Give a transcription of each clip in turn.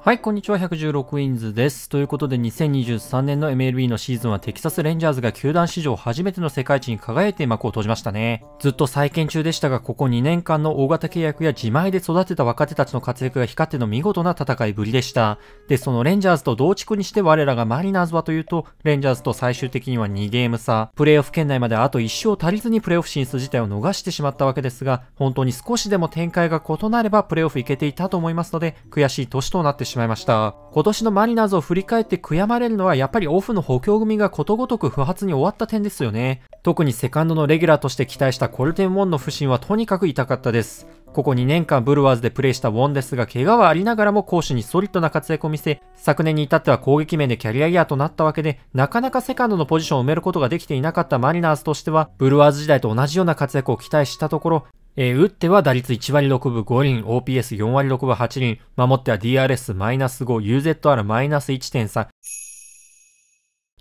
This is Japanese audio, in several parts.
はい、こんにちは。116ィンズです。ということで、2023年の MLB のシーズンはテキサス・レンジャーズが球団史上初めての世界一に輝いて幕を閉じましたね。ずっと再建中でしたが、ここ2年間の大型契約や自前で育てた若手たちの活躍が光っての見事な戦いぶりでした。で、そのレンジャーズと同地区にして我らがマリナーズはというと、レンジャーズと最終的には2ゲーム差、プレイオフ圏内まであと1勝足りずにプレイオフ進出自体を逃してしまったわけですが、本当に少しでも展開が異なればプレイオフいけていたと思いますので、悔しい年となってってしまいました。今年のマリナーズを振り返って悔やまれるのはやっぱりオフの補強組がことごとく不発に終わった点ですよね。特にセカンドのレギュラーとして期待したコルテン・ウォンの不振はとにかく痛かったです。ここ2年間ブルワーズでプレーしたウォンですが、怪我はありながらも攻守にソリッドな活躍を見せ、昨年に至っては攻撃面でキャリアイヤーとなったわけで、なかなかセカンドのポジションを埋めることができていなかったマリナーズとしては、ブルワーズ時代と同じような活躍を期待したところ、えー、打っては打率1割6分5厘、OPS4 割6分8厘、守っては DRS-5、UZR-1.3、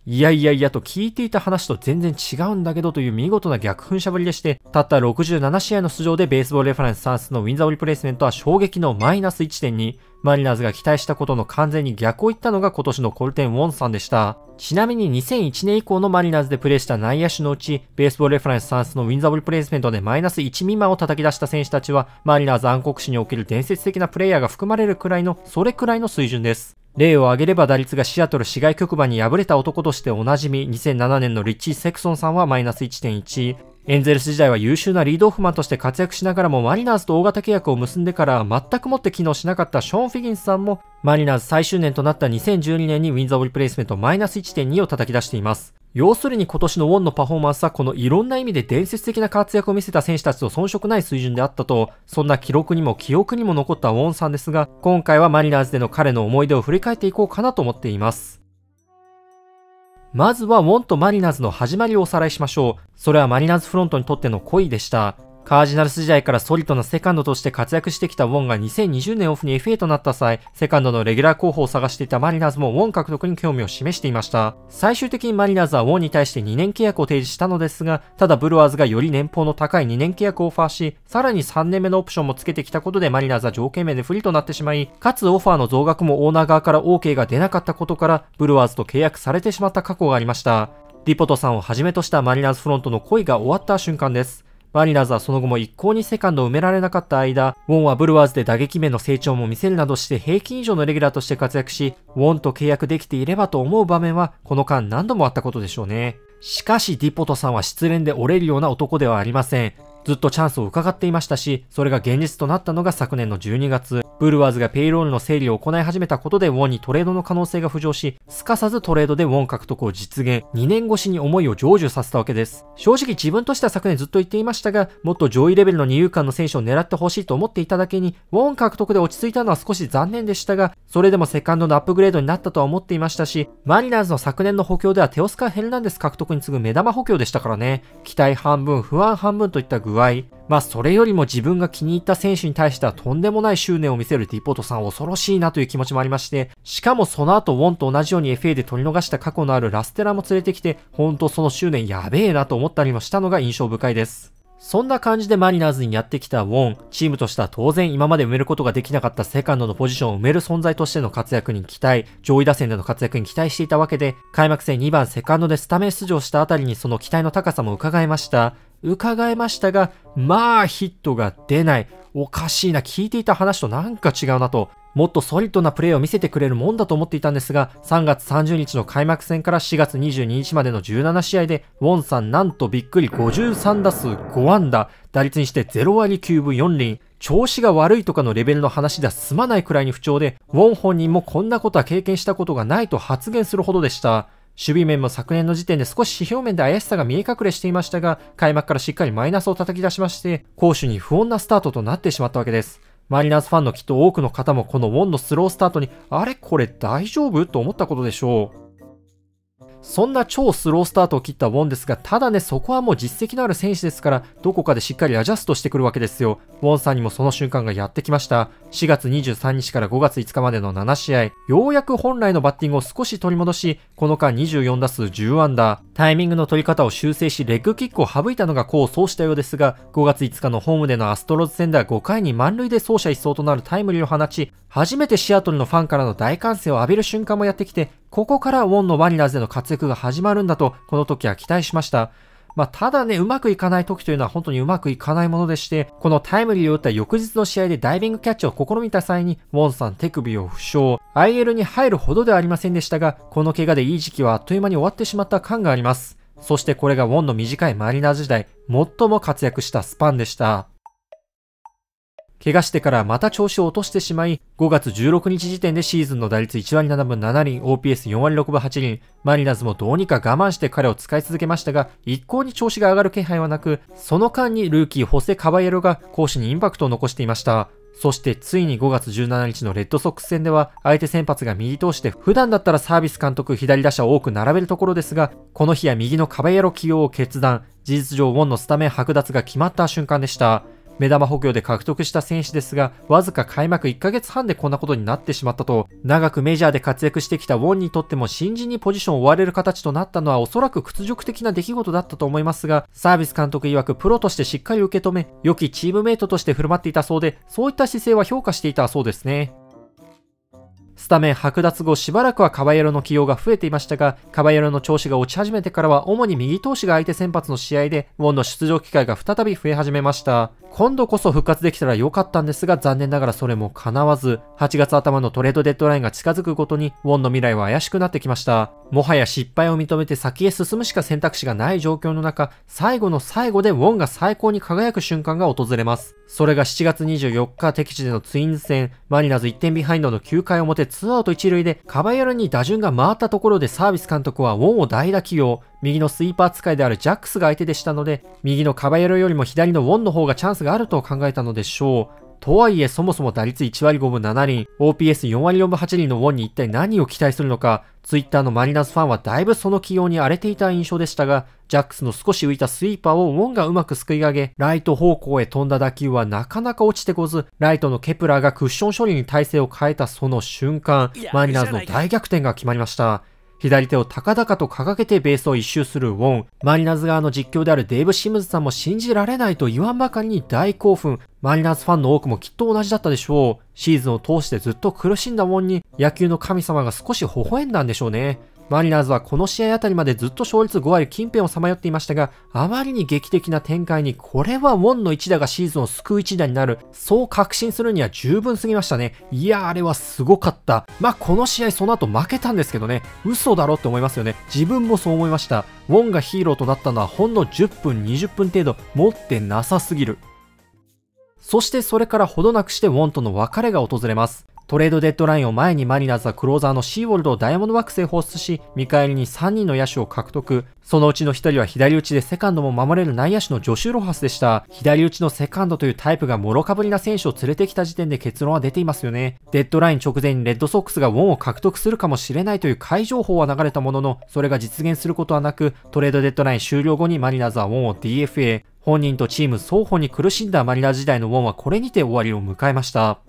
いやいやいやと聞いていた話と全然違うんだけどという見事な逆噴射ぶりでして、たった67試合の出場でベースボールレファレンスサンスのウィンザー・オリプレイスメントは衝撃のマイナス1.2。マリナーズが期待したことの完全に逆を言ったのが今年のコルテン・ウォンさんでした。ちなみに2001年以降のマリナーズでプレーした内野手のうち、ベースボールレファレンスサンスのウィンザー・ブリプレイスメントでマイナス1未満を叩き出した選手たちは、マリナーズ暗黒史における伝説的なプレイヤーが含まれるくらいの、それくらいの水準です。例を挙げれば打率がシアトル市外局番に敗れた男としておなじみ2007年のリッチー・セクソンさんはマイナス1.1、エンゼルス時代は優秀なリードオフマンとして活躍しながらもマリナーズと大型契約を結んでから全くもって機能しなかったショーン・フィギンスさんもマリナーズ最終年となった2012年にウィンザー・オリプレイスメントマイナス1.2を叩き出しています。要するに今年のウォンのパフォーマンスはこのいろんな意味で伝説的な活躍を見せた選手たちと遜色ない水準であったと、そんな記録にも記憶にも残ったウォンさんですが、今回はマリナーズでの彼の思い出を振り返っていこうかなと思っています。まずはウォンとマリナーズの始まりをおさらいしましょう。それはマリナーズフロントにとっての恋でした。カージナルス時代からソリトのセカンドとして活躍してきたウォンが2020年オフに FA となった際、セカンドのレギュラー候補を探していたマリナーズもウォン獲得に興味を示していました。最終的にマリナーズはウォンに対して2年契約を提示したのですが、ただブルワーズがより年俸の高い2年契約をオファーし、さらに3年目のオプションもつけてきたことでマリナーズは条件面で不利となってしまい、かつオファーの増額もオーナー側から OK が出なかったことから、ブルワーズと契約されてしまった過去がありました。リポトさんをはじめとしたマリナーズフロントの恋が終わった瞬間です。マリナーズはその後も一向にセカンドを埋められなかった間、ウォンはブルワーズで打撃面の成長も見せるなどして平均以上のレギュラーとして活躍し、ウォンと契約できていればと思う場面は、この間何度もあったことでしょうね。しかしディポトさんは失恋で折れるような男ではありません。ずっとチャンスを伺っていましたし、それが現実となったのが昨年の12月、ブルワーズがペイロールの整理を行い始めたことでウォンにトレードの可能性が浮上し、すかさずトレードでウォン獲得を実現、2年越しに思いを成就させたわけです。正直自分としては昨年ずっと言っていましたが、もっと上位レベルの二遊間の選手を狙ってほしいと思っていただけに、ウォン獲得で落ち着いたのは少し残念でしたが、それでもセカンドのアップグレードになったとは思っていましたし、マリナーズの昨年の補強ではテオスカ・ヘルナンデス獲得に次ぐ目玉補強でしたからね、期待半分、不安半分といった具合、まあ、それよりも自分が気に入った選手に対してはとんでもない執念を見せるディポートさん恐ろしいなという気持ちもありまして、しかもその後ウォンと同じように FA で取り逃した過去のあるラステラも連れてきて、ほんとその執念やべえなと思ったりもしたのが印象深いです。そんな感じでマリナーズにやってきたウォン、チームとしては当然今まで埋めることができなかったセカンドのポジションを埋める存在としての活躍に期待、上位打線での活躍に期待していたわけで、開幕戦2番セカンドでスタメン出場したあたりにその期待の高さも伺えました。伺いましたが、まあヒットが出ない。おかしいな、聞いていた話となんか違うなと。もっとソリッドなプレーを見せてくれるもんだと思っていたんですが、3月30日の開幕戦から4月22日までの17試合で、ウォンさんなんとびっくり53打数5安打、打率にして0割9分4厘、調子が悪いとかのレベルの話では済まないくらいに不調で、ウォン本人もこんなことは経験したことがないと発言するほどでした。守備面も昨年の時点で少し指標面で怪しさが見え隠れしていましたが、開幕からしっかりマイナスを叩き出しまして、攻守に不穏なスタートとなってしまったわけです。マリナーズファンのきっと多くの方もこのウォンのスロースタートに、あれこれ大丈夫と思ったことでしょう。そんな超スロースタートを切ったウォンですが、ただね、そこはもう実績のある選手ですから、どこかでしっかりアジャストしてくるわけですよ。ウォンさんにもその瞬間がやってきました。4月23日から5月5日までの7試合、ようやく本来のバッティングを少し取り戻し、この間24打数10アンダー。タイミングの取り方を修正し、レッグキックを省いたのが功を奏したようですが、5月5日のホームでのアストロズ戦では5回に満塁で走者一掃となるタイムリーを放ち、初めてシアトルのファンからの大歓声を浴びる瞬間もやってきて、ここからウォンのバニラズでの活躍が始まるんだと、この時は期待しました。まあ、ただね、うまくいかない時というのは本当にうまくいかないものでして、このタイムリーを打った翌日の試合でダイビングキャッチを試みた際に、ウォンさん手首を負傷、IL に入るほどではありませんでしたが、この怪我でいい時期はあっという間に終わってしまった感があります。そしてこれがウォンの短いマリナー時代、最も活躍したスパンでした。怪我してからまた調子を落としてしまい、5月16日時点でシーズンの打率1割7分7厘、OPS4 割6分8厘、マリナーズもどうにか我慢して彼を使い続けましたが、一向に調子が上がる気配はなく、その間にルーキーホセ・カバエロが攻守にインパクトを残していました。そしてついに5月17日のレッドソックス戦では相手先発が右通して普段だったらサービス監督左打者を多く並べるところですが、この日は右のカバエロ起用を決断、事実上ウォンのスタメン剥奪が決まった瞬間でした。目玉補強で獲得した選手ですが、わずか開幕1ヶ月半でこんなことになってしまったと、長くメジャーで活躍してきたウォンにとっても新人にポジションを追われる形となったのはおそらく屈辱的な出来事だったと思いますが、サービス監督曰くプロとしてしっかり受け止め、良きチームメイトとして振る舞っていたそうで、そういった姿勢は評価していたそうですね。スタメン剥奪後しばらくはカバエロの起用が増えていましたが、カバエロの調子が落ち始めてからは主に右投手が相手先発の試合で、ウォンの出場機会が再び増え始めました。今度こそ復活できたら良かったんですが残念ながらそれも叶わず、8月頭のトレードデッドラインが近づくごとに、ウォンの未来は怪しくなってきました。もはや失敗を認めて先へ進むしか選択肢がない状況の中、最後の最後でウォンが最高に輝く瞬間が訪れます。それが7月24日敵地でのツインズ戦、マリナーズ1点ビハインドの9回表2アウト1塁でカバヤルに打順が回ったところでサービス監督はウォンを代打起用、右のスイーパー使いであるジャックスが相手でしたので、右のカバヤルよりも左のウォンの方がチャンスがあると考えたのでしょう。とはいえ、そもそも打率1割5分7厘、OPS4 割4分8厘のウォンに一体何を期待するのか、Twitter のマリナーズファンはだいぶその起用に荒れていた印象でしたが、ジャックスの少し浮いたスイーパーをウォンがうまくすくい上げ、ライト方向へ飛んだ打球はなかなか落ちてこず、ライトのケプラーがクッション処理に体勢を変えたその瞬間、マリナーズの大逆転が決まりました。左手を高々と掲げてベースを一周するウォン。マリナーズ側の実況であるデーブ・シムズさんも信じられないと言わんばかりに大興奮。マリナーズファンの多くもきっと同じだったでしょう。シーズンを通してずっと苦しんだウォンに野球の神様が少し微笑んだんでしょうね。マリナーズはこの試合あたりまでずっと勝率5割近辺をさまよっていましたが、あまりに劇的な展開に、これはウォンの一打がシーズンを救う一打になる、そう確信するには十分すぎましたね。いや、あれはすごかった。まあ、この試合その後負けたんですけどね、嘘だろって思いますよね。自分もそう思いました。ウォンがヒーローとなったのはほんの10分、20分程度、持ってなさすぎる。そしてそれからほどなくしてウォンとの別れが訪れます。トレードデッドラインを前にマリナーズはクローザーのシーウォルドをダイヤモンド惑ックスへ放出し、見返りに3人の野手を獲得。そのうちの1人は左打ちでセカンドも守れる内野手のジョシュ・ロハスでした。左打ちのセカンドというタイプが諸かぶりな選手を連れてきた時点で結論は出ていますよね。デッドライン直前にレッドソックスがウォンを獲得するかもしれないという会情報は流れたものの、それが実現することはなく、トレードデッドライン終了後にマリナーズはウォンを DFA。本人とチーム双方に苦しんだマリナーズ時代のウォンはこれにて終わりを迎えました。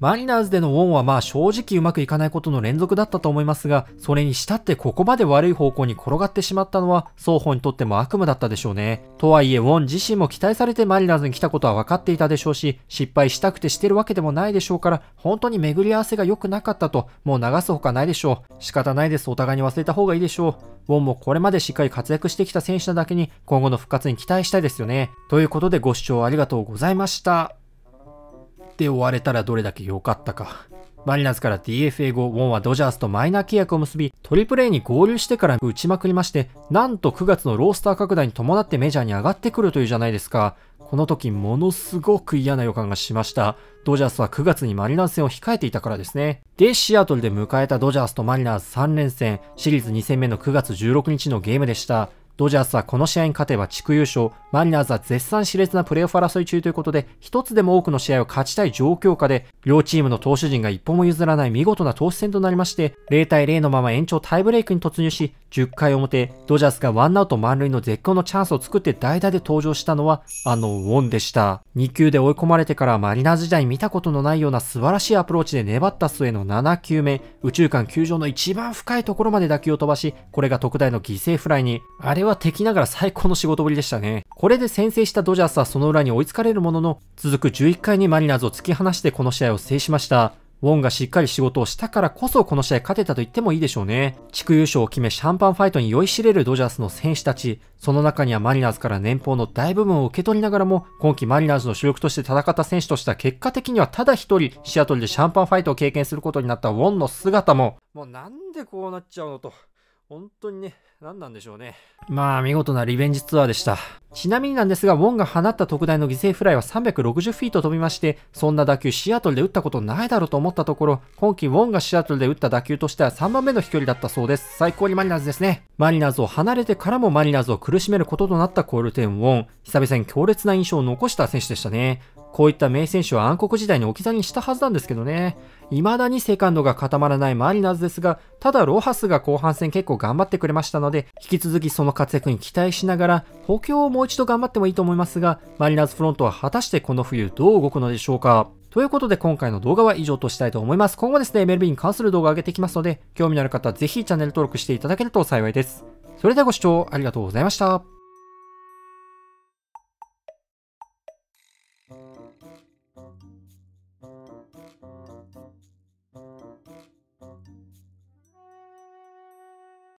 マリナーズでのウォンはまあ正直うまくいかないことの連続だったと思いますが、それにしたってここまで悪い方向に転がってしまったのは双方にとっても悪夢だったでしょうね。とはいえウォン自身も期待されてマリナーズに来たことは分かっていたでしょうし、失敗したくてしてるわけでもないでしょうから、本当に巡り合わせが良くなかったと、もう流すほかないでしょう。仕方ないです、お互いに忘れた方がいいでしょう。ウォンもこれまでしっかり活躍してきた選手なだけに、今後の復活に期待したいですよね。ということでご視聴ありがとうございました。って終われたらどれだけ良かったか。マリナーズから DFA 後、ウォンはドジャースとマイナー契約を結び、トリプレ A に合流してから打ちまくりまして、なんと9月のロースター拡大に伴ってメジャーに上がってくるというじゃないですか。この時ものすごく嫌な予感がしました。ドジャースは9月にマリナーズ戦を控えていたからですね。で、シアトルで迎えたドジャースとマリナーズ3連戦、シリーズ2戦目の9月16日のゲームでした。ドジャースはこの試合に勝てば地区優勝、マリナーズは絶賛熾烈なプレーオフ争い中ということで、一つでも多くの試合を勝ちたい状況下で、両チームの投手陣が一歩も譲らない見事な投手戦となりまして、0対0のまま延長タイブレイクに突入し、10回表、ドジャースがワンアウト満塁の絶好のチャンスを作って代打で登場したのは、あのウォンでした。2球で追い込まれてからマリナーズ時代見たことのないような素晴らしいアプローチで粘った末の7球目、宇宙間球場の一番深いところまで打球を飛ばし、これが特大の犠牲フライに、あれは敵ながら最高の仕事ぶりでしたね。これで先制したドジャースはその裏に追いつかれるものの、続く11回にマリナーズを突き放してこの試合を制しました。ウォンがしっかり仕事をしたからこそこの試合勝てたと言ってもいいでしょうね。地区優勝を決めシャンパンファイトに酔いしれるドジャースの選手たち、その中にはマリナーズから年俸の大部分を受け取りながらも、今季マリナーズの主力として戦った選手としては結果的にはただ一人、シアトルでシャンパンファイトを経験することになったウォンの姿も、もうなんでこうなっちゃうのと。本当にね、何なんでしょうね。まあ、見事なリベンジツアーでした。ちなみになんですが、ウォンが放った特大の犠牲フライは360フィート飛びまして、そんな打球シアトルで打ったことないだろうと思ったところ、今季ウォンがシアトルで打った打球としては3番目の飛距離だったそうです。最高にマリナーズですね。マリナーズを離れてからもマリナーズを苦しめることとなったコールテン・ウォン。久々に強烈な印象を残した選手でしたね。こういった名選手は暗黒時代に置き去りにしたはずなんですけどね。未だにセカンドが固まらないマリナーズですが、ただロハスが後半戦結構頑張ってくれましたので、引き続きその活躍に期待しながら、補強をもう一度頑張ってもいいと思いますが、マリナーズフロントは果たしてこの冬どう動くのでしょうかということで今回の動画は以上としたいと思います。今後ですね、MLB に関する動画を上げていきますので、興味のある方はぜひチャンネル登録していただけると幸いです。それではご視聴ありがとうございました。